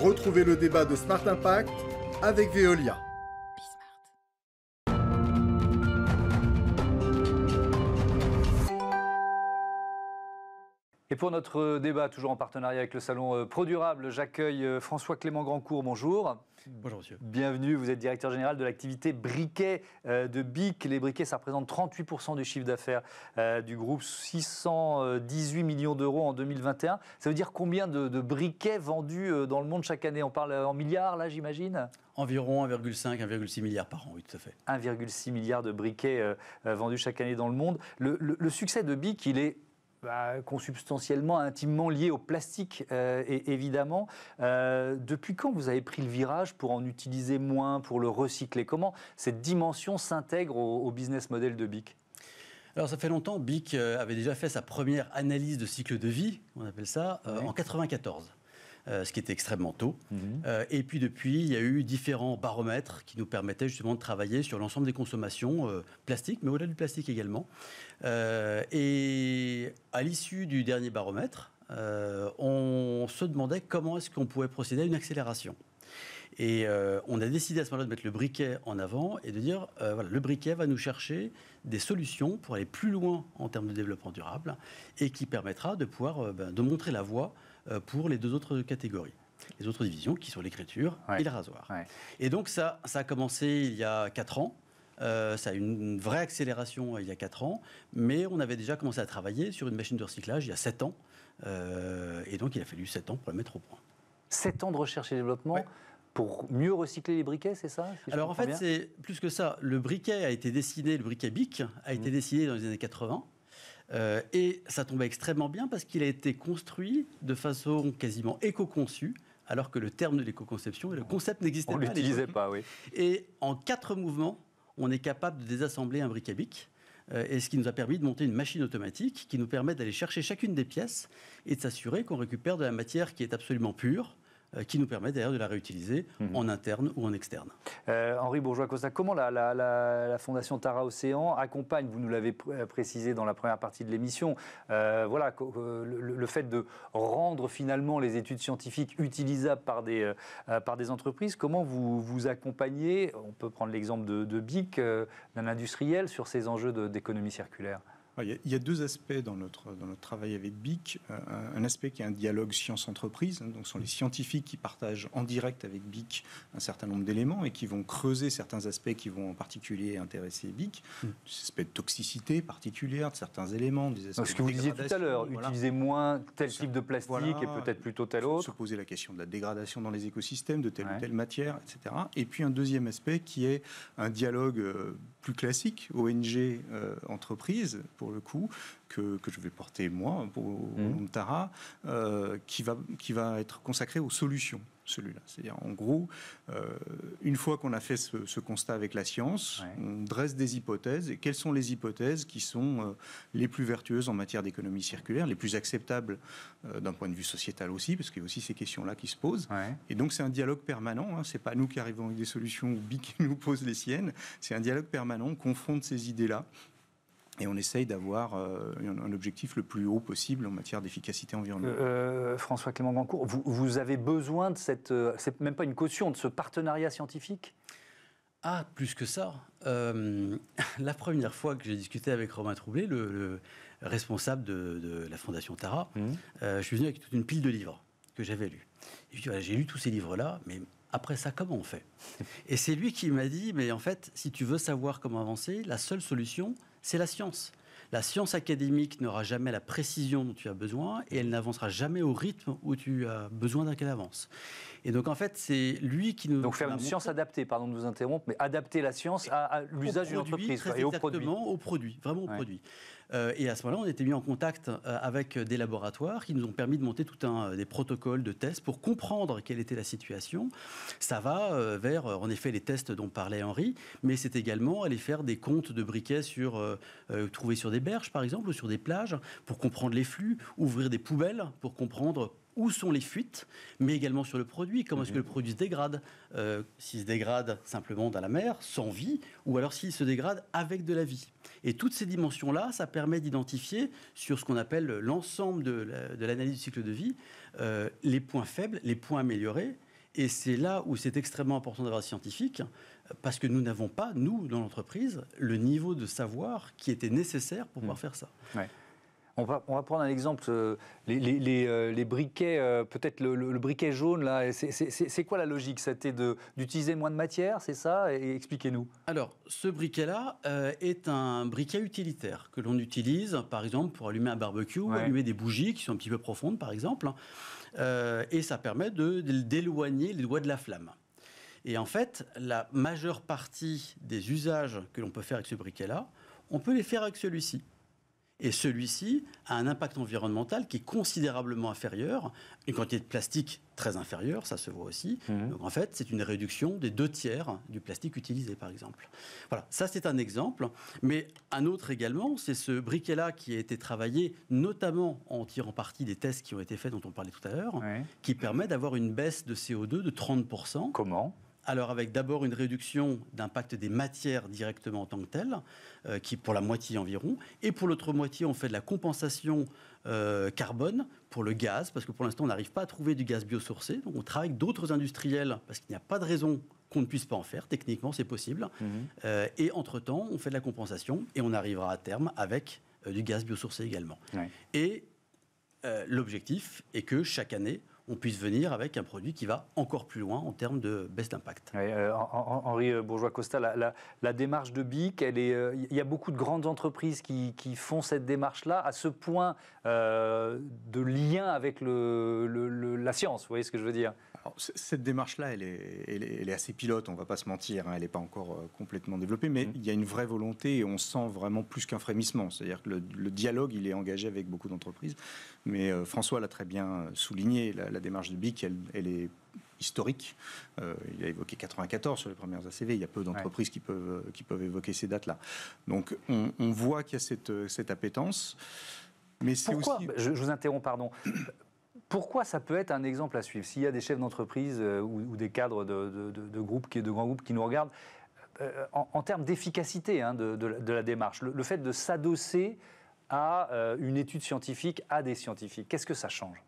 Retrouvez le débat de Smart Impact avec Veolia. Et pour notre débat, toujours en partenariat avec le Salon euh, Durable, j'accueille euh, François-Clément Grandcourt. Bonjour. Bonjour, monsieur. Bienvenue. Vous êtes directeur général de l'activité briquet euh, de BIC. Les briquets, ça représente 38% du chiffre d'affaires du groupe, 618 millions d'euros en 2021. Ça veut dire combien de, briquets vendus dans le monde chaque année On parle en milliards, là, j'imagine Environ 1,5, 1,6 milliard par an, oui, tout à fait. 1,6 milliard de briquets vendus chaque année dans le monde. le succès de BIC, il est bah, consubstantiellement, intimement lié au plastique, et, euh, évidemment. Euh, depuis quand vous avez pris le virage pour en utiliser moins, pour le recycler Comment cette dimension s'intègre au, business model de BIC alors ça fait longtemps, BIC euh, avait déjà fait sa première analyse de cycle de vie, on appelle ça, en 94. Euh, ce qui était extrêmement tôt. Mhm. Euh, et puis depuis, il y a eu différents baromètres qui nous permettaient justement de travailler sur l'ensemble des consommations euh, plastiques, mais au-delà du plastique également. et à l'issue du dernier baromètre, on se demandait comment est-ce qu'on pouvait procéder à une accélération. Et on a décidé à ce moment-là de mettre le briquet en avant et de dire, voilà, le briquet va nous chercher des solutions pour aller plus loin en termes de développement durable et qui permettra de pouvoir ben, de montrer la voie euh, pour les deux autres catégories les autres divisions qui sont l'écriture et le rasoir. Et donc ça, ça a commencé il y a 4 ans. Euh, ça a eu une vraie accélération euh, il y a 4 ans, mais on avait déjà commencé à travailler sur une machine de recyclage il y a 7 ans, et donc il a fallu 7 ans pour la mettre au point. 7 ans de recherche et développement pour mieux recycler les briquets, c'est ça Alors en fait, c'est plus que ça. Le briquet a été dessiné, le briquet BIC a été mmh. dessiné dans les années 80, euh, et ça tombait extrêmement bien parce qu'il a été construit de façon quasiment éco-conçue, alors que le terme de l'éco-conception et le concept n'existait pas. On l'utilisait pas, oui. Et en quatre mouvements, on est capable de désassembler un bric à bic euh, et ce qui nous a permis de monter une machine automatique qui nous permet d'aller chercher chacune des pièces et de s'assurer qu'on récupère de la matière qui est absolument pure, euh, qui nous permet d'ailleurs de la réutiliser mhm. en interne ou en externe. Euh, Henri Bourgeois-Costa, comment la, Fondation Tara Océan accompagne, vous nous l'avez euh, précisé dans la première partie de l'émission, voilà, le, fait de rendre finalement les études scientifiques utilisables par des, par des entreprises, comment vous vous accompagnez, on peut prendre l'exemple de, de BIC, d'un industriel, sur ces enjeux d'économie circulaire il, y a, deux aspects dans notre, dans notre travail avec BIC. Euh, un, aspect qui est un dialogue science-entreprise, hein, donc sont les scientifiques qui partagent en direct avec BIC un certain nombre d'éléments et qui vont creuser certains aspects qui vont en particulier intéresser BIC, cest hmm. de toxicité particulière de certains éléments, des Ce que vous disiez tout à l'heure, utilisez utiliser moins tel type de plastique et peut-être plutôt tel autre. Se poser la question de la dégradation dans les écosystèmes, de telle ou telle matière, etc. Et puis un deuxième aspect qui est un dialogue euh, plus classique, ONG-entreprise, euh, pour le coup, que, que je vais porter moi pour, mmh. au euh, qui, va, qui va être consacré aux solutions celui-là. C'est-à-dire, en gros, euh, une fois qu'on a fait ce, constat avec la science, on dresse des hypothèses. Et quelles sont les hypothèses qui sont euh, les plus vertueuses en matière d'économie circulaire, les plus acceptables d'un point de vue sociétal aussi, parce qu'il y a aussi ces questions-là qui se posent. Et donc, c'est un dialogue permanent. Hein. C'est pas nous qui arrivons avec des solutions ou BI qui nous pose les siennes. C'est un dialogue permanent. On confronte ces idées-là et on essaye d'avoir euh, un objectif le plus haut possible en matière d'efficacité environnementale. Euh, euh, François Clément Gancourt, vous, avez besoin de cette, c'est même pas une caution, de ce partenariat scientifique Ah, plus que ça. la première fois que j'ai discuté avec Romain Troublé, le, responsable de, la Fondation Tara, mmh. je suis venu avec toute une pile de livres que j'avais lus. j'ai lu tous ces livres-là, mais après ça, comment on fait Et c'est lui qui m'a dit, mais en fait, si tu veux savoir comment avancer, la seule solution, c'est la science. La science académique n'aura jamais la précision dont tu as besoin et elle n'avancera jamais au rythme où tu as besoin qu'elle avance. Et donc en fait, c'est lui qui nous. Donc faire une science adaptée, pardon de vous interrompre, mais adapter la science à, l'usage d'une entreprise et au produit. au produit, vraiment au produit. Euh, et à ce moment-là, on était mis en contact euh, avec des laboratoires qui nous ont permis de monter tout un euh, des protocoles de tests pour comprendre quelle était la situation. Ça va vers, en effet, les tests dont parlait Henri, mais c'est également aller faire des comptes de briquets sur, trouvés sur des berges, par exemple, ou sur des plages, pour comprendre les flux, ouvrir des poubelles pour comprendre où sont les fuites, mais également sur le produit. Comment est-ce que mhm. le produit se dégrade euh, S'il se dégrade simplement dans la mer, sans vie, ou alors s'il se dégrade avec de la vie. Et toutes ces dimensions-là, ça permet d'identifier sur ce qu'on appelle l'ensemble de l'analyse du cycle de vie euh, les points faibles, les points améliorés. Et c'est là où c'est extrêmement important d'avoir des scientifiques, euh, parce que nous n'avons pas, nous, dans l'entreprise, le niveau de savoir qui était nécessaire pour pouvoir mhm. faire ça. On va, prendre un exemple, euh, euh, les, briquets, euh, peut-être le, briquet jaune, là, c'est quoi la logique C'était d'utiliser moins de matière, c'est ça Expliquez-nous. Alors, ce briquet-là est un briquet utilitaire que l'on utilise, par exemple, pour allumer un barbecue, ou allumer des bougies qui sont un petit peu profondes, par exemple, et ça permet d'éloigner les doigts de la flamme. Et en fait, la majeure partie des usages que l'on peut faire avec ce briquet-là, on peut les faire avec celui-ci. Et celui-ci a un impact environnemental qui est considérablement inférieur, une quantité de plastique très inférieure, ça se voit aussi. Mmh. Donc en fait, c'est une réduction des deux tiers du plastique utilisé, par exemple. Voilà, ça c'est un exemple. Mais un autre également, c'est ce briquet-là qui a été travaillé, notamment en tirant parti des tests qui ont été faits, dont on parlait tout à l'heure, qui permet d'avoir une baisse de CO2 de 30%. Comment alors avec d'abord une réduction d'impact des matières directement en tant que telles, euh, qui pour la moitié environ, et pour l'autre moitié on fait de la compensation euh, carbone pour le gaz, parce que pour l'instant on n'arrive pas à trouver du gaz biosourcé, donc on travaille avec d'autres industriels, parce qu'il n'y a pas de raison qu'on ne puisse pas en faire, techniquement c'est possible, mmh. euh, et entre-temps on fait de la compensation, et on arrivera à terme avec du gaz biosourcé également. Et l'objectif est que chaque année, on puisse venir avec un produit qui va encore plus loin en termes de baisse d'impact. Euh, Henri euh, Bourgeois-Costa, la, démarche de BIC, il euh, y a beaucoup de grandes entreprises qui, font cette démarche-là à ce point de lien avec le, la science, vous voyez ce que je veux dire Cette démarche-là, elle est, elle, est, assez pilote, on ne va pas se mentir, hein, elle n'est pas encore complètement développée, mais mm. il y a une vraie volonté et on sent vraiment plus qu'un frémissement. C'est-à-dire que le, dialogue, il est engagé avec beaucoup d'entreprises, mais François l'a très bien souligné, la, la démarche du BIC, elle, est historique. Euh, il a évoqué 94 sur les premières ACV. Il y a peu d'entreprises qui, peuvent, euh, évoquer ces dates-là. Donc on, voit qu'il y a cette, euh, cette appétence. Mais c'est aussi... je, vous interromps, pardon. Pourquoi ça peut être un exemple à suivre S'il y a des chefs d'entreprise ou, des cadres de, de grands groupes qui nous regardent, en, termes d'efficacité hein, de, la démarche, le fait de s'adosser à une étude scientifique, à des scientifiques, qu'est-ce que ça change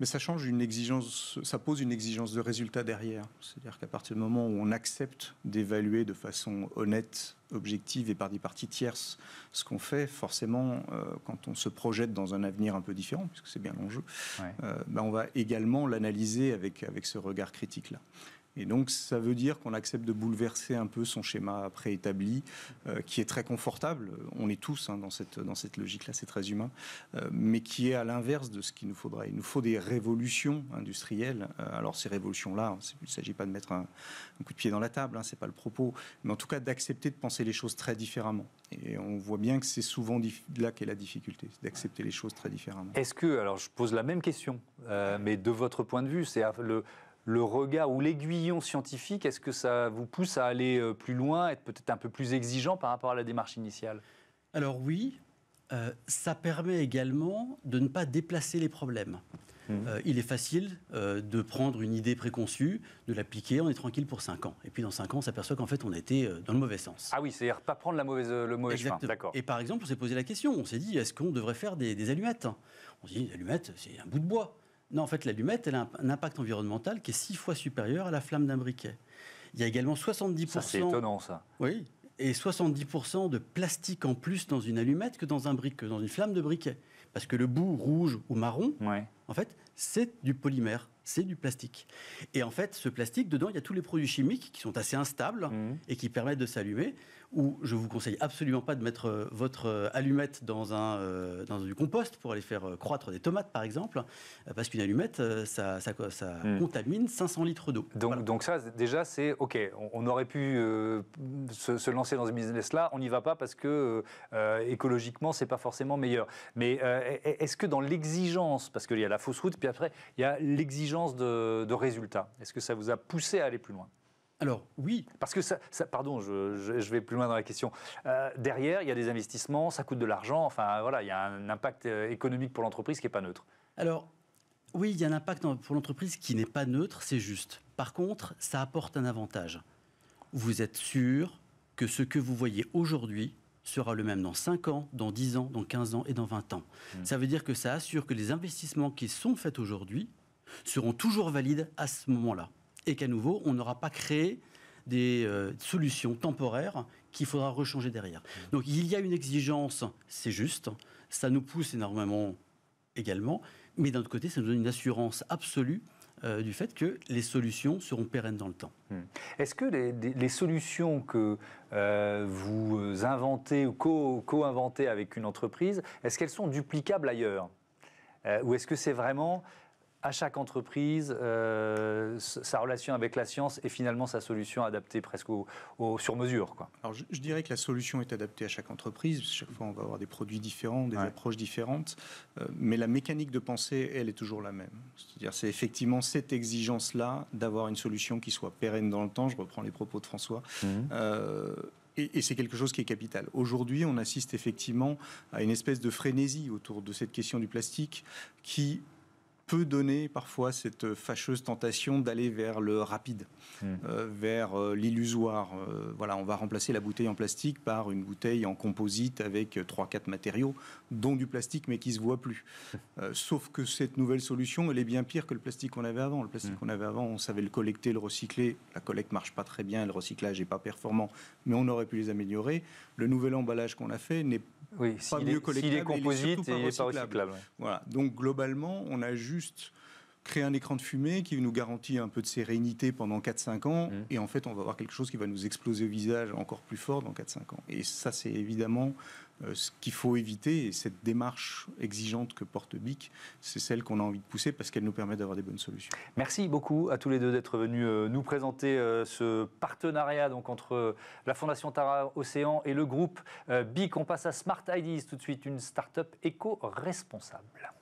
mais ça change une exigence, ça pose une exigence de résultat derrière. C'est-à-dire qu'à partir du moment où on accepte d'évaluer de façon honnête, objective et par des parties tierces ce qu'on fait, forcément, euh, quand on se projette dans un avenir un peu différent, puisque c'est bien l'enjeu, jeu, ben on va également l'analyser avec, avec ce regard critique-là. Et donc, ça veut dire qu'on accepte de bouleverser un peu son schéma préétabli, euh, qui est très confortable. On est tous hein, dans cette, dans cette logique-là, c'est très humain, euh, mais qui est à l'inverse de ce qu'il nous faudrait. Il nous faut des révolutions industrielles. Euh, alors, ces révolutions-là, hein, il ne s'agit pas de mettre un, coup de pied dans la table, hein, c'est pas le propos, mais en tout cas d'accepter de penser les choses très différemment. Et on voit bien que c'est souvent là qu'est la difficulté, d'accepter les choses très différemment. Est-ce que, alors je pose la même question, mais de votre point de vue, c'est le le regard ou l'aiguillon scientifique, est-ce que ça vous pousse à aller euh, plus loin, être peut-être un peu plus exigeant par rapport à la démarche initiale Alors oui, euh, ça permet également de ne pas déplacer les problèmes. Mmh. Euh, il est facile de prendre une idée préconçue, de l'appliquer, on est tranquille pour 5 ans. Et puis dans 5 ans, on s'aperçoit qu'en fait, on était dans le mauvais sens. Ah oui, c'est-à-dire pas prendre la mauvaise, le mauvais chemin. D'accord. Et par exemple, on s'est posé la question, on s'est dit, est-ce qu'on devrait faire des, des allumettes On s'est dit, les allumettes, c'est un bout de bois. Non, en fait, l'allumette, elle a un impact environnemental qui est six fois supérieur à la flamme d'un briquet. Il y a également 70%. Ça, c'est étonnant, ça. Oui. Et 70% de plastique en plus dans une allumette que dans, un dans une flamme de briquet. Parce que le bout rouge ou marron, ouais en fait, c'est du polymère, c'est du plastique. Et en fait, ce plastique, dedans, il y a tous les produits chimiques qui sont assez instables mhm. et qui permettent de s'allumer. Ou je vous conseille absolument pas de mettre euh, votre euh, allumette dans, un, euh, dans du compost pour aller faire croître des tomates, par exemple, parce qu'une allumette, ça, ça, mhm. contamine 500 litres d'eau. Donc, donc ça, déjà, c'est OK. On, aurait pu se, lancer dans ce business-là. On n'y va pas parce que écologiquement, c'est pas forcément meilleur. Mais e, e, est-ce que dans l'exigence, parce qu'il y a la fausse route, puis après, il y a l'exigence de, résultats. Est-ce que ça vous a poussé à aller plus loin alors oui. Parce que ça, pardon, je, vais plus loin dans la question. Euh, derrière, il y a des investissements, ça coûte de l'argent, enfin voilà, il y a un impact euh, économique pour l'entreprise qui n'est pas neutre. Alors oui, il y a un impact pour l'entreprise qui n'est pas neutre, c'est juste. Par contre, ça apporte un avantage. Vous êtes sûr que ce que vous voyez aujourd'hui sera le même dans 5 ans, dans 10 ans, dans 15 ans et dans 20 ans. Hmm. Ça veut dire que ça assure que les investissements qui sont faits aujourd'hui seront toujours valides à ce moment-là. Et qu'à nouveau, on n'aura pas créé des euh, solutions temporaires qu'il faudra rechanger derrière. Hmm. Donc il y a une exigence, c'est juste, ça nous pousse énormément également, mais d'un autre côté, ça nous donne une assurance absolue euh, du fait que les solutions seront pérennes dans le temps. Hmm. Est-ce que les, solutions que euh, vous inventez ou co-inventez avec une entreprise, est-ce qu'elles sont duplicables ailleurs euh, Ou est-ce que c'est vraiment à chaque entreprise euh, sa relation avec la science et finalement sa solution adaptée presque au, sur mesure. Quoi. Alors je, dirais que la solution est adaptée à chaque entreprise. Chaque fois, on va avoir des produits différents, des approches différentes, euh, mais la mécanique de pensée, elle, est toujours la même. C'est-à-dire, c'est effectivement cette exigence-là d'avoir une solution qui soit pérenne dans le temps. Je reprends les propos de François. Mmh. Euh, et, c'est quelque chose qui est capital. Aujourd'hui, on assiste effectivement à une espèce de frénésie autour de cette question du plastique qui peut donner parfois cette fâcheuse tentation d'aller vers le rapide, hmm. euh, vers euh, l'illusoire. Euh, voilà, on va remplacer la bouteille en plastique par une bouteille en composite avec trois, quatre matériaux, dont du plastique, mais qui se voit plus. sauf que cette nouvelle solution, elle est bien pire que le plastique qu'on avait avant. Le plastique hmm. qu'on avait avant, on savait le collecter, le recycler. La collecte marche pas très bien, le recyclage est pas performant, mais on aurait pu les améliorer. Le nouvel emballage qu'on a fait n'est oui, est, composite il pas recyclable. Donc globalement, on a juste créer un écran de fumée qui nous garantit un peu de sérénité pendant 4-5 ans, mmh. et en fait, on va avoir quelque chose qui va nous exploser au visage encore plus fort dans 4-5 ans. Et ça, c'est évidemment euh, ce qu'il faut éviter, et cette démarche exigeante que porte BIC, c'est celle qu'on a envie de pousser parce qu'elle nous permet d'avoir des bonnes solutions. Merci beaucoup à tous les deux d'être venus euh, nous présenter euh, ce partenariat donc, entre la Fondation Tara Océan et le groupe BIC. On passe à Smart IDs tout de suite, une start-up éco-responsable.